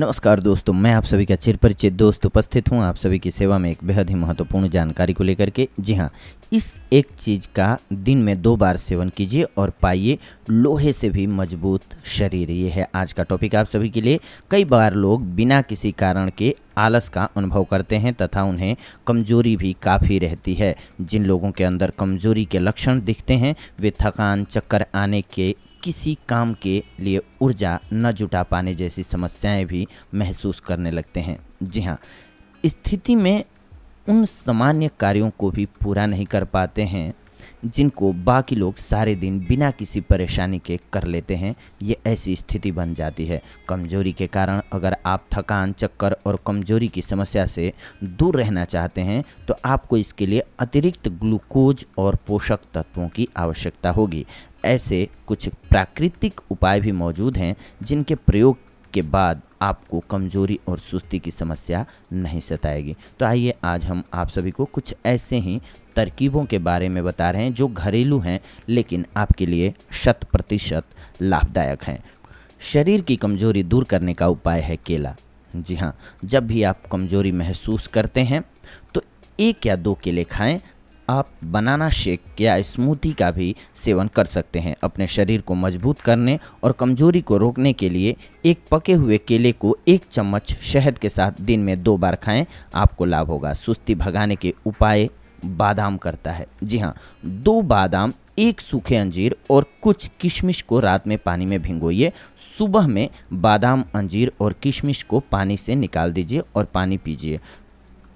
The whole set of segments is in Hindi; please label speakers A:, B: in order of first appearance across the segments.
A: नमस्कार दोस्तों मैं आप सभी का चिरपरिचित दोस्त उपस्थित हूँ आप सभी की सेवा में एक बेहद ही महत्वपूर्ण जानकारी को लेकर के जी हाँ इस एक चीज़ का दिन में दो बार सेवन कीजिए और पाइए लोहे से भी मजबूत शरीर ये है आज का टॉपिक आप सभी के लिए कई बार लोग बिना किसी कारण के आलस का अनुभव करते हैं तथा उन्हें कमजोरी भी काफ़ी रहती है जिन लोगों के अंदर कमजोरी के लक्षण दिखते हैं वे थकान चक्कर आने के किसी काम के लिए ऊर्जा न जुटा पाने जैसी समस्याएं भी महसूस करने लगते हैं जी हाँ स्थिति में उन सामान्य कार्यों को भी पूरा नहीं कर पाते हैं जिनको बाकी लोग सारे दिन बिना किसी परेशानी के कर लेते हैं ये ऐसी स्थिति बन जाती है कमजोरी के कारण अगर आप थकान चक्कर और कमजोरी की समस्या से दूर रहना चाहते हैं तो आपको इसके लिए अतिरिक्त ग्लूकोज और पोषक तत्वों की आवश्यकता होगी ऐसे कुछ प्राकृतिक उपाय भी मौजूद हैं जिनके प्रयोग के बाद आपको कमज़ोरी और सुस्ती की समस्या नहीं सताएगी तो आइए आज हम आप सभी को कुछ ऐसे ही तरकीबों के बारे में बता रहे हैं जो घरेलू हैं लेकिन आपके लिए शत प्रतिशत लाभदायक हैं शरीर की कमज़ोरी दूर करने का उपाय है केला जी हाँ जब भी आप कमज़ोरी महसूस करते हैं तो एक या दो केले खाएं आप बनाना शेक या स्मूथी का भी सेवन कर सकते हैं अपने शरीर को मजबूत करने और कमजोरी को रोकने के लिए एक पके हुए केले को एक चम्मच शहद के साथ दिन में दो बार खाएं आपको लाभ होगा सुस्ती भगाने के उपाय बादाम करता है जी हाँ दो बादाम एक सूखे अंजीर और कुछ किशमिश को रात में पानी में भिंगोइए सुबह में बादाम अंजीर और किशमिश को पानी से निकाल दीजिए और पानी पीजिए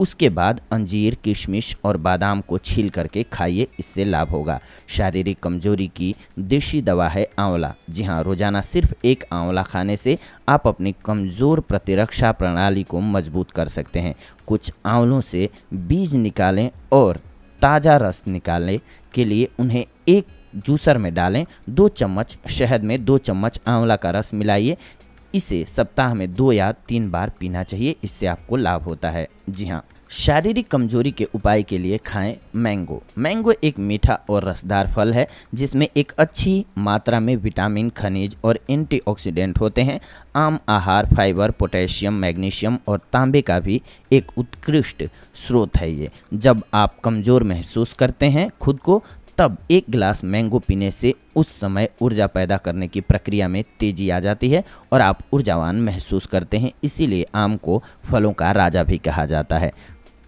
A: उसके बाद अंजीर किशमिश और बादाम को छील करके खाइए इससे लाभ होगा शारीरिक कमजोरी की देशी दवा है आंवला जी हाँ रोजाना सिर्फ एक आंवला खाने से आप अपनी कमज़ोर प्रतिरक्षा प्रणाली को मजबूत कर सकते हैं कुछ आंवलों से बीज निकालें और ताज़ा रस निकालने के लिए उन्हें एक जूसर में डालें दो चम्मच शहद में दो चम्मच आंवला का रस मिलाइए इसे सप्ताह में दो या तीन बार पीना चाहिए इससे आपको लाभ होता है जी हाँ शारीरिक कमजोरी के उपाय के लिए खाएं मैंगो मैंगो एक मीठा और रसदार फल है जिसमें एक अच्छी मात्रा में विटामिन खनिज और एंटीऑक्सीडेंट होते हैं आम आहार फाइबर पोटेशियम मैग्नीशियम और तांबे का भी एक उत्कृष्ट स्रोत है ये जब आप कमज़ोर महसूस करते हैं खुद को तब एक गिलास मैंगो पीने से उस समय ऊर्जा पैदा करने की प्रक्रिया में तेजी आ जाती है और आप ऊर्जावान महसूस करते हैं इसीलिए आम को फलों का राजा भी कहा जाता है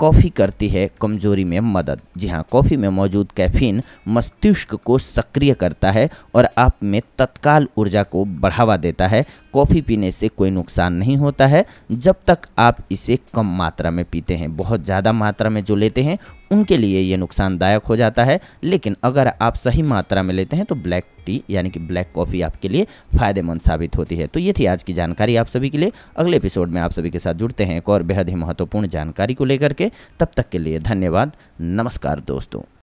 A: कॉफ़ी करती है कमजोरी में मदद जी हाँ कॉफ़ी में मौजूद कैफीन मस्तिष्क को सक्रिय करता है और आप में तत्काल ऊर्जा को बढ़ावा देता है कॉफ़ी पीने से कोई नुकसान नहीं होता है जब तक आप इसे कम मात्रा में पीते हैं बहुत ज़्यादा मात्रा में जो लेते हैं उनके लिए ये नुकसानदायक हो जाता है लेकिन अगर आप सही मात्रा में लेते हैं तो ब्लैक टी यानी कि ब्लैक कॉफ़ी आपके लिए फ़ायदेमंद साबित होती है तो ये थी आज की जानकारी आप सभी के लिए अगले एपिसोड में आप सभी के साथ जुड़ते हैं एक और बेहद ही महत्वपूर्ण जानकारी को लेकर के तब तक के लिए धन्यवाद नमस्कार दोस्तों